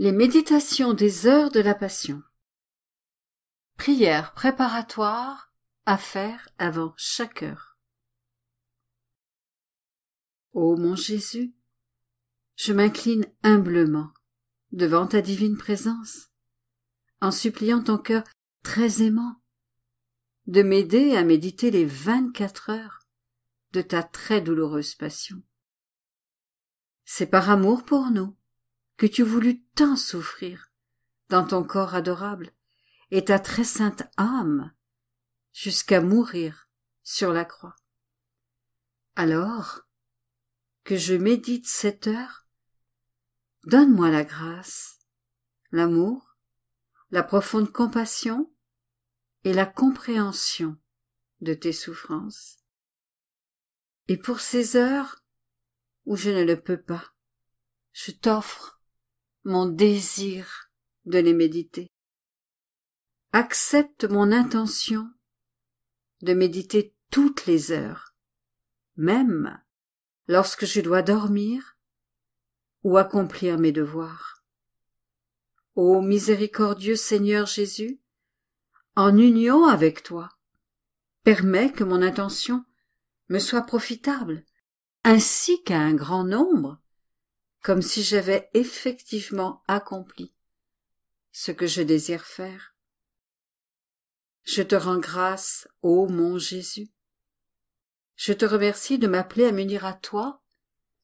Les méditations des heures de la Passion. Prière préparatoire à faire avant chaque heure. Ô mon Jésus, je m'incline humblement devant ta divine présence, en suppliant ton cœur très aimant de m'aider à méditer les vingt-quatre heures de ta très douloureuse passion. C'est par amour pour nous que tu voulus tant souffrir dans ton corps adorable et ta très sainte âme jusqu'à mourir sur la croix. Alors que je médite cette heure, donne-moi la grâce, l'amour, la profonde compassion et la compréhension de tes souffrances. Et pour ces heures où je ne le peux pas, je t'offre mon désir de les méditer. Accepte mon intention de méditer toutes les heures, même lorsque je dois dormir ou accomplir mes devoirs. Ô miséricordieux Seigneur Jésus, en union avec toi, permets que mon intention me soit profitable, ainsi qu'à un grand nombre comme si j'avais effectivement accompli ce que je désire faire. Je te rends grâce, ô mon Jésus. Je te remercie de m'appeler à m'unir à toi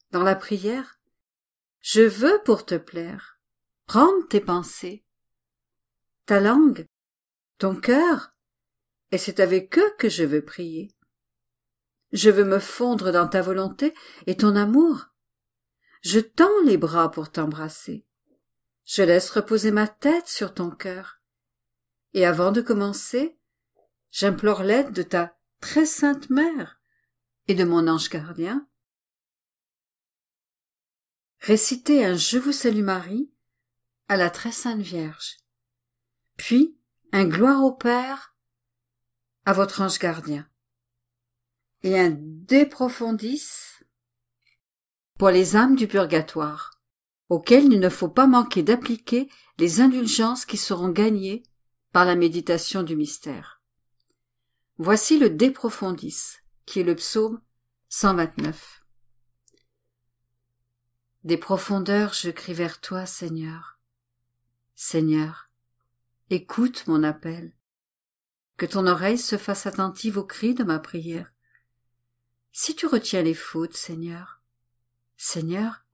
dans la prière. Je veux pour te plaire prendre tes pensées, ta langue, ton cœur, et c'est avec eux que je veux prier. Je veux me fondre dans ta volonté et ton amour, je tends les bras pour t'embrasser. Je laisse reposer ma tête sur ton cœur. Et avant de commencer, j'implore l'aide de ta très sainte mère et de mon ange gardien. Récitez un Je vous salue Marie à la très sainte Vierge, puis un Gloire au Père à votre ange gardien, et un Déprofondisse » pour les âmes du purgatoire, auxquelles il ne faut pas manquer d'appliquer les indulgences qui seront gagnées par la méditation du mystère. Voici le De qui est le psaume 129. Des profondeurs je crie vers toi, Seigneur. Seigneur, écoute mon appel. Que ton oreille se fasse attentive aux cris de ma prière. Si tu retiens les fautes, Seigneur, Seigneur,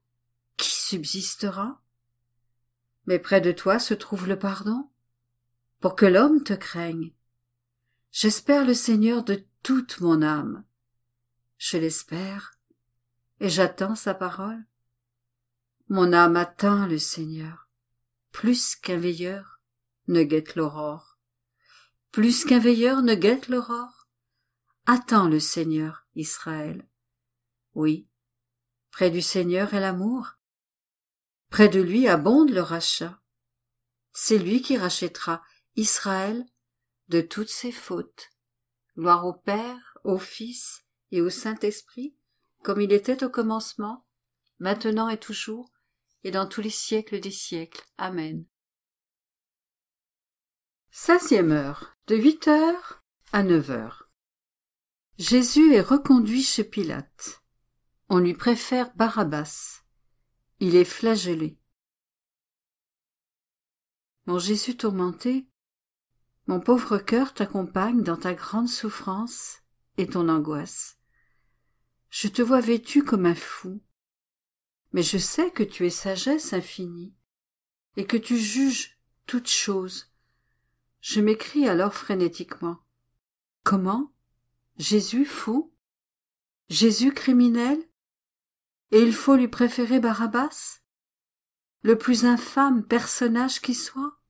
qui subsistera Mais près de toi se trouve le pardon, pour que l'homme te craigne. J'espère le Seigneur de toute mon âme. Je l'espère, et j'attends sa parole. Mon âme attend le Seigneur, plus qu'un veilleur ne guette l'aurore. Plus qu'un veilleur ne guette l'aurore. Attends le Seigneur, Israël. Oui, Près du Seigneur est l'amour. Près de lui abonde le rachat. C'est lui qui rachètera Israël de toutes ses fautes. Gloire au Père, au Fils et au Saint-Esprit, comme il était au commencement, maintenant et toujours, et dans tous les siècles des siècles. Amen. Cinquième heure, de huit heures à neuf heures. Jésus est reconduit chez Pilate. On lui préfère Barabbas. Il est flagellé. Mon Jésus tourmenté, mon pauvre cœur t'accompagne dans ta grande souffrance et ton angoisse. Je te vois vêtu comme un fou, mais je sais que tu es sagesse infinie et que tu juges toutes choses. Je m'écris alors frénétiquement. Comment Jésus fou Jésus criminel et il faut lui préférer Barabbas, le plus infâme personnage qui soit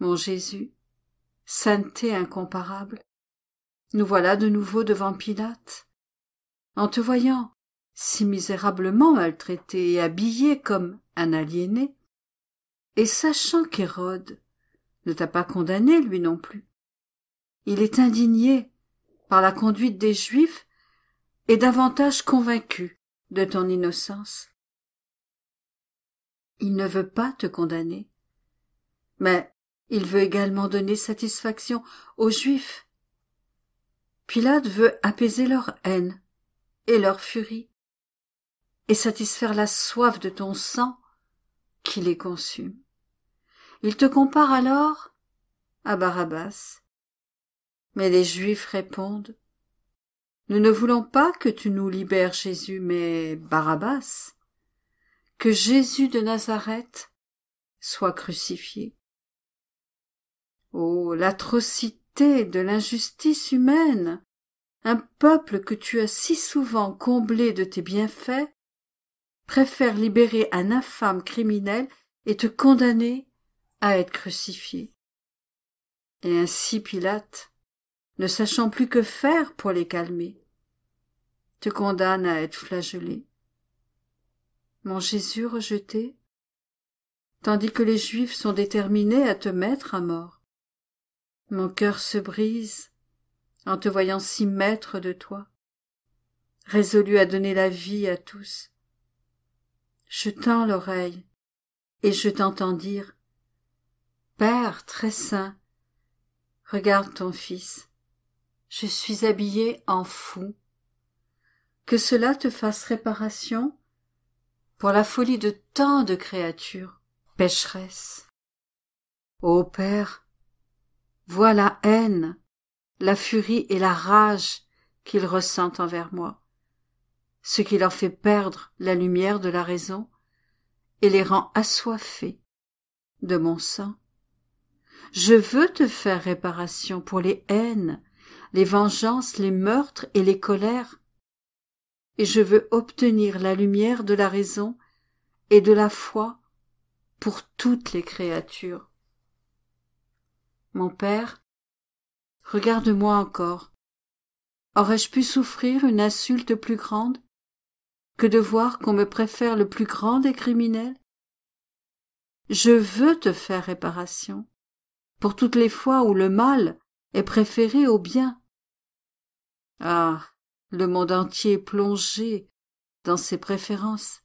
Mon Jésus, sainteté incomparable, nous voilà de nouveau devant Pilate. En te voyant si misérablement maltraité et habillé comme un aliéné, et sachant qu'Hérode ne t'a pas condamné lui non plus. Il est indigné par la conduite des Juifs est davantage convaincu de ton innocence. Il ne veut pas te condamner, mais il veut également donner satisfaction aux Juifs. Pilate veut apaiser leur haine et leur furie, et satisfaire la soif de ton sang qui les consume. Il te compare alors à Barabbas. Mais les Juifs répondent nous ne voulons pas que tu nous libères, Jésus, mais Barabbas. Que Jésus de Nazareth soit crucifié. Oh, l'atrocité de l'injustice humaine. Un peuple que tu as si souvent comblé de tes bienfaits préfère libérer un infâme criminel et te condamner à être crucifié. Et ainsi Pilate ne sachant plus que faire pour les calmer, te condamne à être flagellé. Mon Jésus rejeté, tandis que les Juifs sont déterminés à te mettre à mort. Mon cœur se brise en te voyant si maître de toi, résolu à donner la vie à tous. Je tends l'oreille et je t'entends dire Père très saint, regarde ton fils. Je suis habillé en fou. Que cela te fasse réparation pour la folie de tant de créatures pécheresses. Ô Père, vois la haine, la furie et la rage qu'ils ressentent envers moi, ce qui leur fait perdre la lumière de la raison et les rend assoiffés de mon sang. Je veux te faire réparation pour les haines, les vengeances, les meurtres et les colères. Et je veux obtenir la lumière de la raison et de la foi pour toutes les créatures. Mon Père, regarde-moi encore. Aurais-je pu souffrir une insulte plus grande que de voir qu'on me préfère le plus grand des criminels Je veux te faire réparation pour toutes les fois où le mal est préféré au bien ah le monde entier plongé dans ses préférences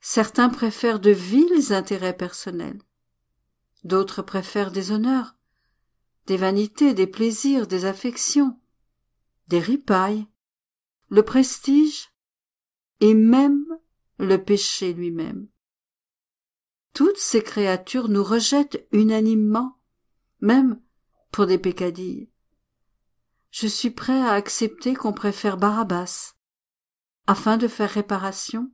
certains préfèrent de vils intérêts personnels d'autres préfèrent des honneurs des vanités des plaisirs des affections des ripailles le prestige et même le péché lui-même toutes ces créatures nous rejettent unanimement même pour des peccadilles je suis prêt à accepter qu'on préfère Barabbas, afin de faire réparation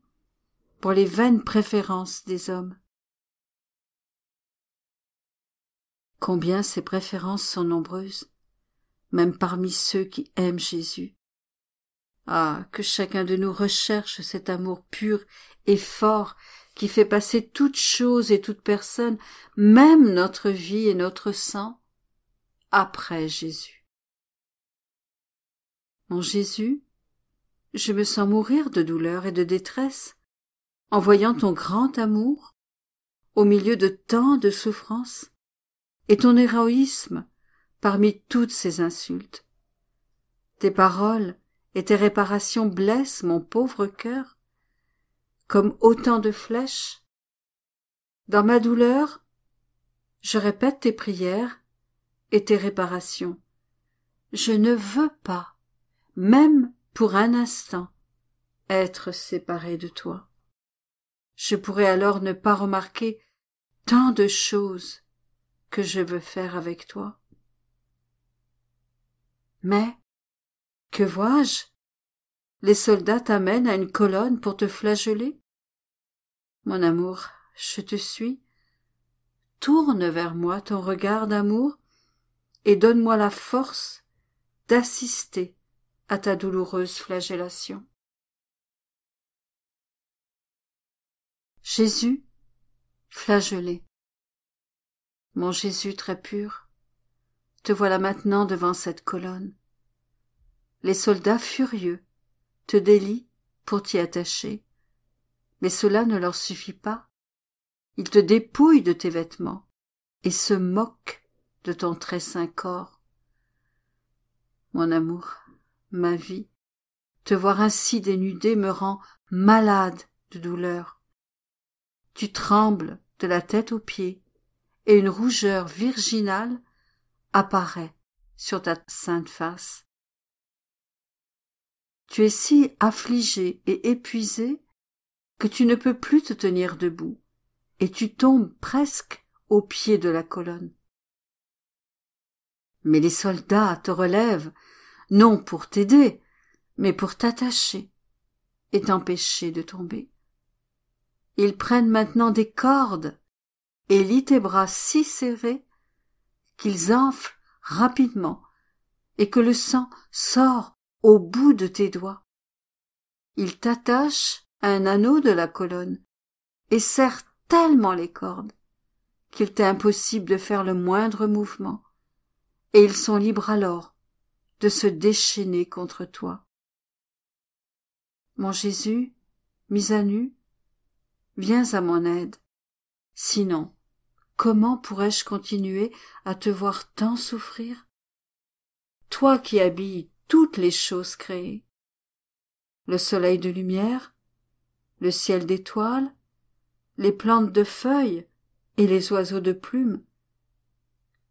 pour les vaines préférences des hommes. Combien ces préférences sont nombreuses, même parmi ceux qui aiment Jésus. Ah, que chacun de nous recherche cet amour pur et fort qui fait passer toute chose et toute personne, même notre vie et notre sang, après Jésus. Mon Jésus, je me sens mourir de douleur et de détresse en voyant ton grand amour au milieu de tant de souffrances et ton héroïsme parmi toutes ces insultes. Tes paroles et tes réparations blessent mon pauvre cœur comme autant de flèches. Dans ma douleur, je répète tes prières et tes réparations. Je ne veux pas même pour un instant, être séparé de toi. Je pourrais alors ne pas remarquer tant de choses que je veux faire avec toi. Mais, que vois-je Les soldats t'amènent à une colonne pour te flageller Mon amour, je te suis. Tourne vers moi ton regard d'amour et donne-moi la force d'assister à ta douloureuse flagellation. Jésus, flagellé. Mon Jésus très pur, te voilà maintenant devant cette colonne. Les soldats furieux te délient pour t'y attacher, mais cela ne leur suffit pas. Ils te dépouillent de tes vêtements et se moquent de ton très saint corps. Mon amour, ma vie. Te voir ainsi dénudée me rend malade de douleur. Tu trembles de la tête aux pieds, et une rougeur virginale apparaît sur ta sainte face. Tu es si affligé et épuisé que tu ne peux plus te tenir debout, et tu tombes presque au pied de la colonne. Mais les soldats te relèvent non pour t'aider, mais pour t'attacher et t'empêcher de tomber. Ils prennent maintenant des cordes et lient tes bras si serrés qu'ils enflent rapidement et que le sang sort au bout de tes doigts. Ils t'attachent à un anneau de la colonne et serrent tellement les cordes qu'il t'est impossible de faire le moindre mouvement, et ils sont libres alors de se déchaîner contre toi. Mon Jésus, mis à nu, viens à mon aide. Sinon, comment pourrais-je continuer à te voir tant souffrir Toi qui habilles toutes les choses créées. Le soleil de lumière, le ciel d'étoiles, les plantes de feuilles et les oiseaux de plumes.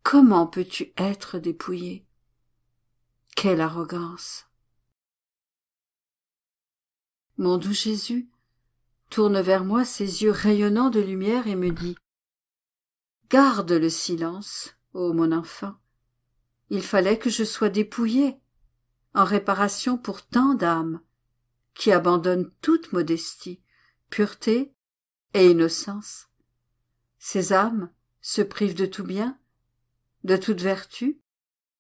Comment peux-tu être dépouillé quelle arrogance. Mon doux Jésus tourne vers moi ses yeux rayonnants de lumière et me dit Garde le silence, ô mon enfant. Il fallait que je sois dépouillé, en réparation pour tant d'âmes qui abandonnent toute modestie, pureté et innocence. Ces âmes se privent de tout bien, de toute vertu,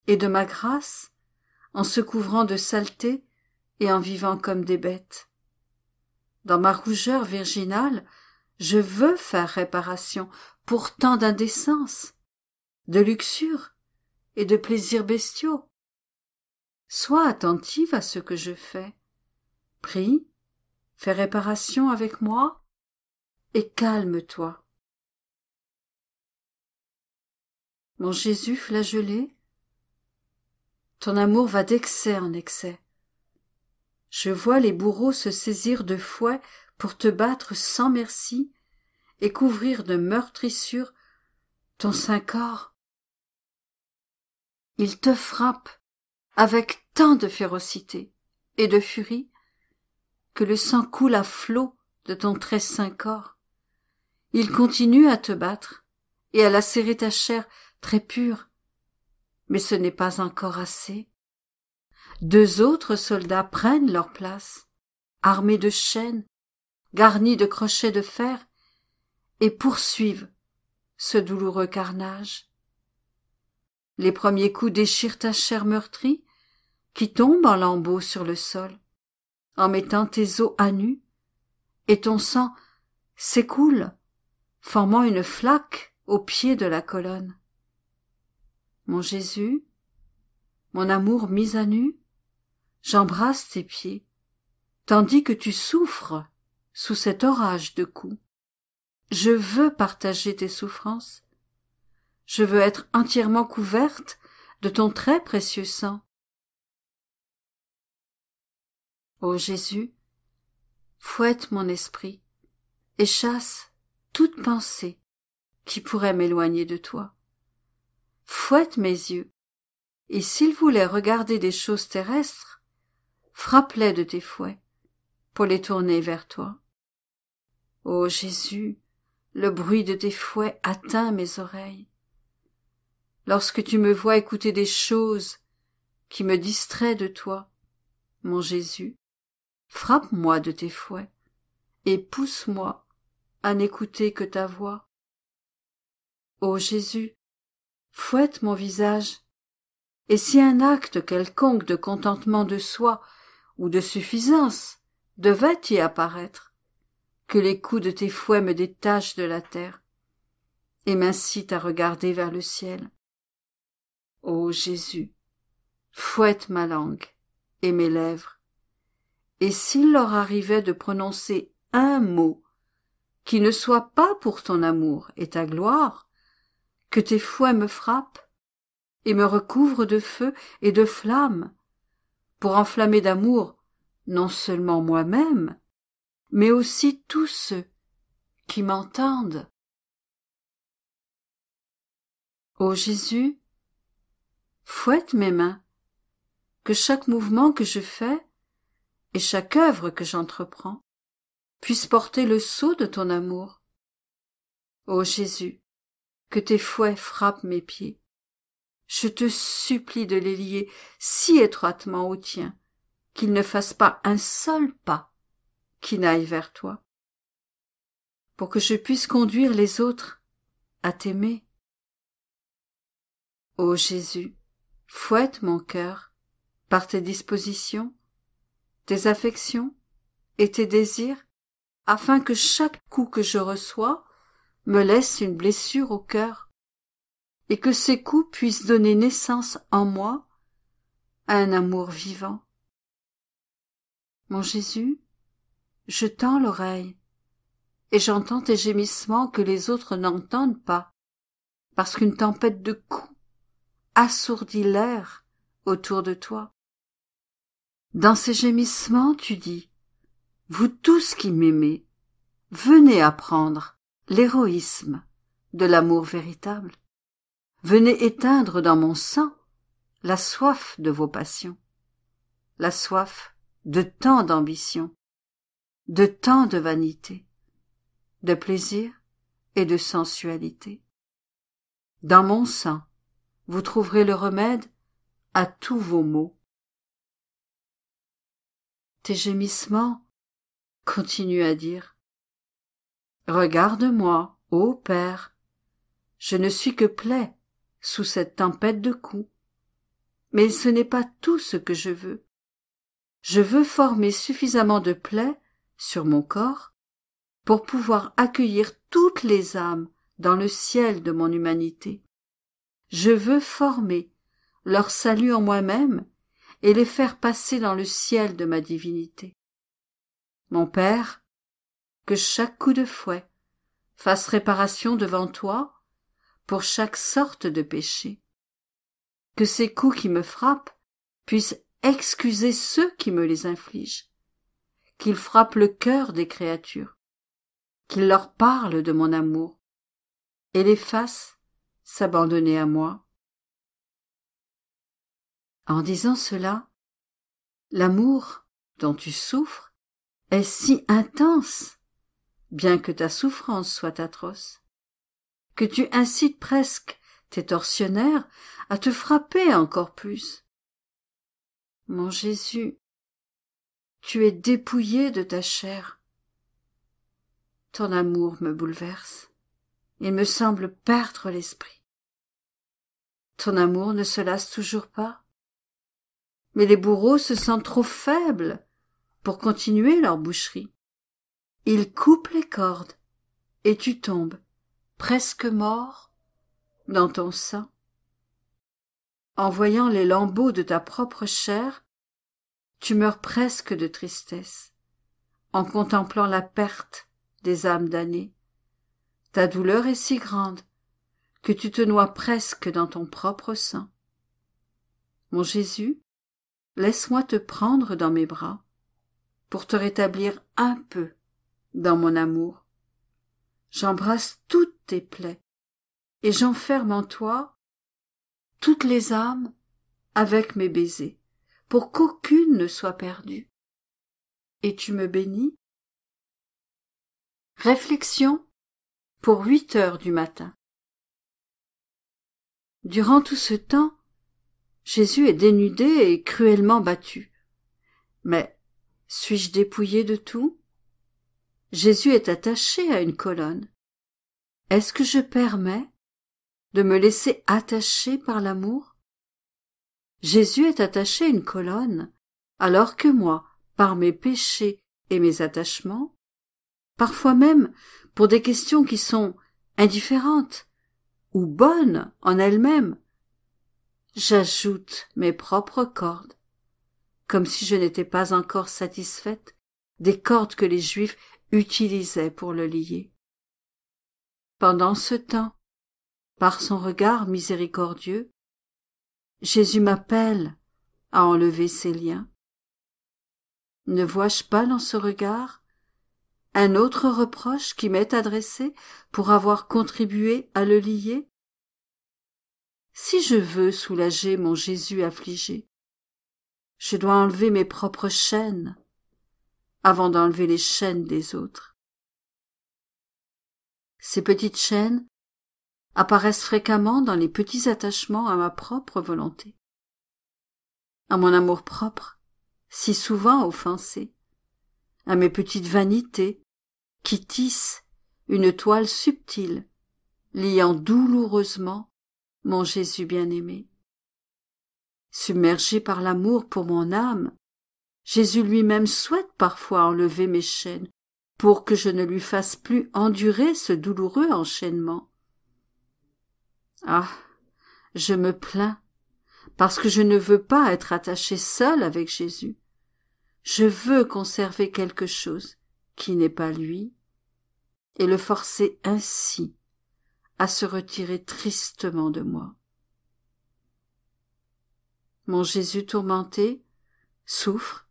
et de ma grâce, en se couvrant de saleté et en vivant comme des bêtes. Dans ma rougeur virginale, je veux faire réparation pour tant d'indécence, de luxure et de plaisirs bestiaux. Sois attentive à ce que je fais. Prie, fais réparation avec moi et calme-toi. Mon Jésus flagellé, ton amour va d'excès en excès. Je vois les bourreaux se saisir de fouet pour te battre sans merci et couvrir de meurtrissures ton saint corps. Ils te frappent avec tant de férocité et de furie que le sang coule à flots de ton très saint corps. Ils continuent à te battre et à lacérer ta chair très pure mais ce n'est pas encore assez. Deux autres soldats prennent leur place, armés de chaînes, garnis de crochets de fer, et poursuivent ce douloureux carnage. Les premiers coups déchirent ta chair meurtrie, qui tombe en lambeaux sur le sol, en mettant tes os à nu, et ton sang s'écoule, formant une flaque au pied de la colonne mon Jésus, mon amour mis à nu, j'embrasse tes pieds, tandis que tu souffres sous cet orage de coups. Je veux partager tes souffrances. Je veux être entièrement couverte de ton très précieux sang. Ô Jésus, fouette mon esprit et chasse toute pensée qui pourrait m'éloigner de toi fouette mes yeux, et s'il voulait regarder des choses terrestres, frappe-les de tes fouets pour les tourner vers toi. Ô Jésus, le bruit de tes fouets atteint mes oreilles. Lorsque tu me vois écouter des choses qui me distraient de toi, mon Jésus, frappe-moi de tes fouets et pousse-moi à n'écouter que ta voix. Ô Jésus, fouette mon visage. Et si un acte quelconque de contentement de soi ou de suffisance devait y apparaître, que les coups de tes fouets me détachent de la terre et m'incitent à regarder vers le ciel. Ô Jésus, fouette ma langue et mes lèvres, et s'il leur arrivait de prononcer un mot qui ne soit pas pour ton amour et ta gloire, que tes fouets me frappent et me recouvrent de feu et de flammes pour enflammer d'amour non seulement moi-même, mais aussi tous ceux qui m'entendent. Ô Jésus, fouette mes mains, que chaque mouvement que je fais et chaque œuvre que j'entreprends puisse porter le sceau de ton amour. Ô Jésus, que tes fouets frappent mes pieds. Je te supplie de les lier si étroitement aux tiens qu'ils ne fassent pas un seul pas qui n'aille vers toi, pour que je puisse conduire les autres à t'aimer. Ô Jésus, fouette mon cœur par tes dispositions, tes affections et tes désirs, afin que chaque coup que je reçois me laisse une blessure au cœur, et que ces coups puissent donner naissance en moi à un amour vivant. Mon Jésus, je tends l'oreille, et j'entends tes gémissements que les autres n'entendent pas, parce qu'une tempête de coups assourdit l'air autour de toi. Dans ces gémissements, tu dis, Vous tous qui m'aimez, venez apprendre l'héroïsme de l'amour véritable. Venez éteindre dans mon sang la soif de vos passions, la soif de tant d'ambition, de tant de vanité, de plaisir et de sensualité. Dans mon sang, vous trouverez le remède à tous vos maux. Tes gémissements, continue à dire, Regarde-moi, ô Père. Je ne suis que plaie sous cette tempête de coups. Mais ce n'est pas tout ce que je veux. Je veux former suffisamment de plaies sur mon corps pour pouvoir accueillir toutes les âmes dans le ciel de mon humanité. Je veux former leur salut en moi-même et les faire passer dans le ciel de ma divinité. Mon Père, que chaque coup de fouet fasse réparation devant toi pour chaque sorte de péché. Que ces coups qui me frappent puissent excuser ceux qui me les infligent, qu'ils frappent le cœur des créatures, qu'ils leur parlent de mon amour, et les fassent s'abandonner à moi. En disant cela, l'amour dont tu souffres est si intense bien que ta souffrance soit atroce, que tu incites presque tes tortionnaires à te frapper encore plus. Mon Jésus, tu es dépouillé de ta chair. Ton amour me bouleverse. Il me semble perdre l'esprit. Ton amour ne se lasse toujours pas. Mais les bourreaux se sentent trop faibles pour continuer leur boucherie. Il coupe les cordes, et tu tombes, presque mort, dans ton sein. En voyant les lambeaux de ta propre chair, tu meurs presque de tristesse, en contemplant la perte des âmes damnées. Ta douleur est si grande que tu te noies presque dans ton propre sang. Mon Jésus, laisse-moi te prendre dans mes bras pour te rétablir un peu dans mon amour. J'embrasse toutes tes plaies, et j'enferme en toi toutes les âmes avec mes baisers, pour qu'aucune ne soit perdue. Et tu me bénis Réflexion pour huit heures du matin. Durant tout ce temps, Jésus est dénudé et cruellement battu. Mais suis-je dépouillé de tout Jésus est attaché à une colonne. Est-ce que je permets de me laisser attacher par l'amour Jésus est attaché à une colonne, alors que moi, par mes péchés et mes attachements, parfois même pour des questions qui sont indifférentes ou bonnes en elles-mêmes, j'ajoute mes propres cordes, comme si je n'étais pas encore satisfaite des cordes que les Juifs utilisait pour le lier. Pendant ce temps, par son regard miséricordieux, Jésus m'appelle à enlever ses liens. Ne vois-je pas dans ce regard un autre reproche qui m'est adressé pour avoir contribué à le lier Si je veux soulager mon Jésus affligé, je dois enlever mes propres chaînes avant d'enlever les chaînes des autres. Ces petites chaînes apparaissent fréquemment dans les petits attachements à ma propre volonté, à mon amour propre, si souvent offensé, à mes petites vanités qui tissent une toile subtile liant douloureusement mon Jésus bien-aimé. Submergé par l'amour pour mon âme Jésus lui-même souhaite parfois enlever mes chaînes pour que je ne lui fasse plus endurer ce douloureux enchaînement. Ah. Je me plains, parce que je ne veux pas être attaché seul avec Jésus. Je veux conserver quelque chose qui n'est pas lui, et le forcer ainsi à se retirer tristement de moi. Mon Jésus tourmenté souffre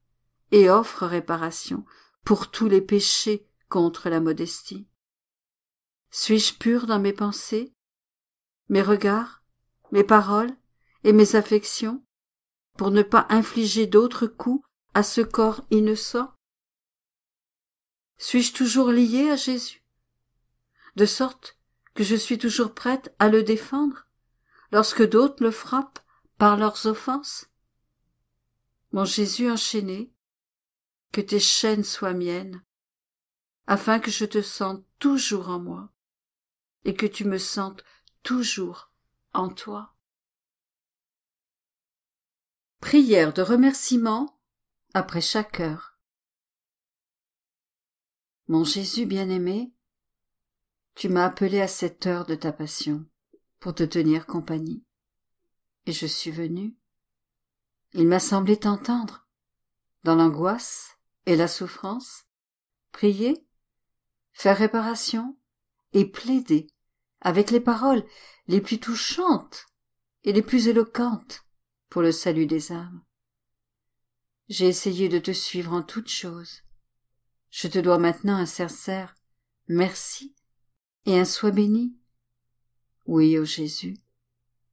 et offre réparation pour tous les péchés contre la modestie. Suis-je pur dans mes pensées, mes regards, mes paroles et mes affections pour ne pas infliger d'autres coups à ce corps innocent Suis-je toujours lié à Jésus De sorte que je suis toujours prête à le défendre lorsque d'autres le frappent par leurs offenses Mon Jésus enchaîné que tes chaînes soient miennes, afin que je te sente toujours en moi, et que tu me sentes toujours en toi. Prière de remerciement après chaque heure. Mon Jésus bien-aimé, tu m'as appelé à cette heure de ta passion pour te tenir compagnie. Et je suis venu. Il m'a semblé t'entendre, dans l'angoisse, et la souffrance, prier, faire réparation et plaider avec les paroles les plus touchantes et les plus éloquentes pour le salut des âmes. J'ai essayé de te suivre en toutes choses. Je te dois maintenant un sincère merci et un sois béni. Oui, ô Jésus,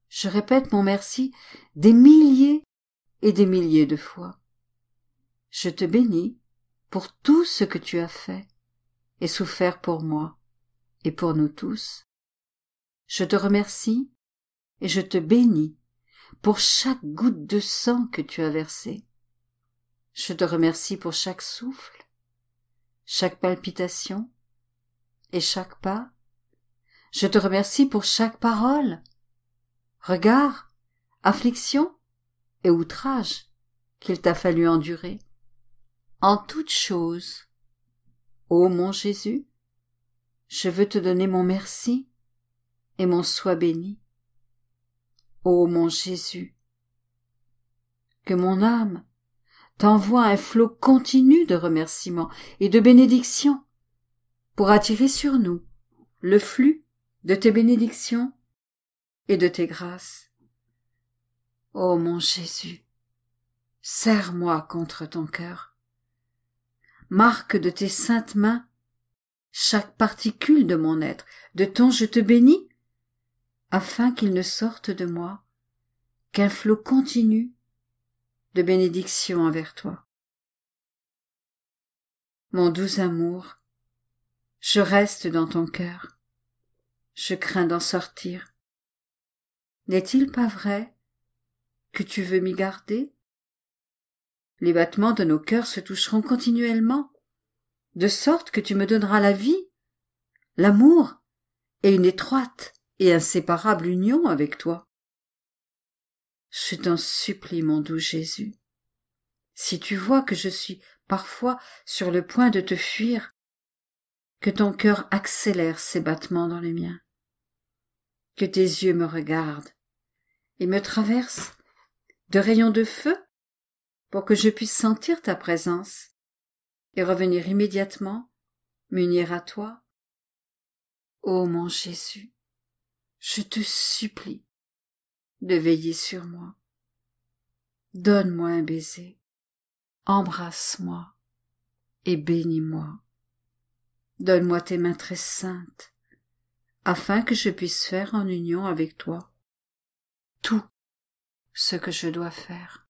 je répète mon merci des milliers et des milliers de fois. Je te bénis pour tout ce que tu as fait et souffert pour moi et pour nous tous. Je te remercie et je te bénis pour chaque goutte de sang que tu as versée. Je te remercie pour chaque souffle, chaque palpitation et chaque pas. Je te remercie pour chaque parole, regard, affliction et outrage qu'il t'a fallu endurer en toutes choses. Ô mon Jésus, je veux te donner mon merci et mon sois béni. Ô mon Jésus, que mon âme t'envoie un flot continu de remerciements et de bénédictions pour attirer sur nous le flux de tes bénédictions et de tes grâces. Ô mon Jésus, serre-moi contre ton cœur marque de tes saintes mains, chaque particule de mon être, de ton je te bénis, afin qu'il ne sorte de moi qu'un flot continu de bénédiction envers toi. Mon doux amour, je reste dans ton cœur, je crains d'en sortir. N'est-il pas vrai que tu veux m'y garder les battements de nos cœurs se toucheront continuellement, de sorte que tu me donneras la vie, l'amour, et une étroite et inséparable union avec toi. Je t'en supplie, mon doux Jésus. Si tu vois que je suis parfois sur le point de te fuir, que ton cœur accélère ses battements dans les miens, que tes yeux me regardent et me traversent de rayons de feu pour que je puisse sentir ta présence et revenir immédiatement m'unir à toi. Ô mon Jésus, je te supplie de veiller sur moi. Donne-moi un baiser, embrasse-moi et bénis-moi. Donne-moi tes mains très saintes, afin que je puisse faire en union avec toi tout ce que je dois faire.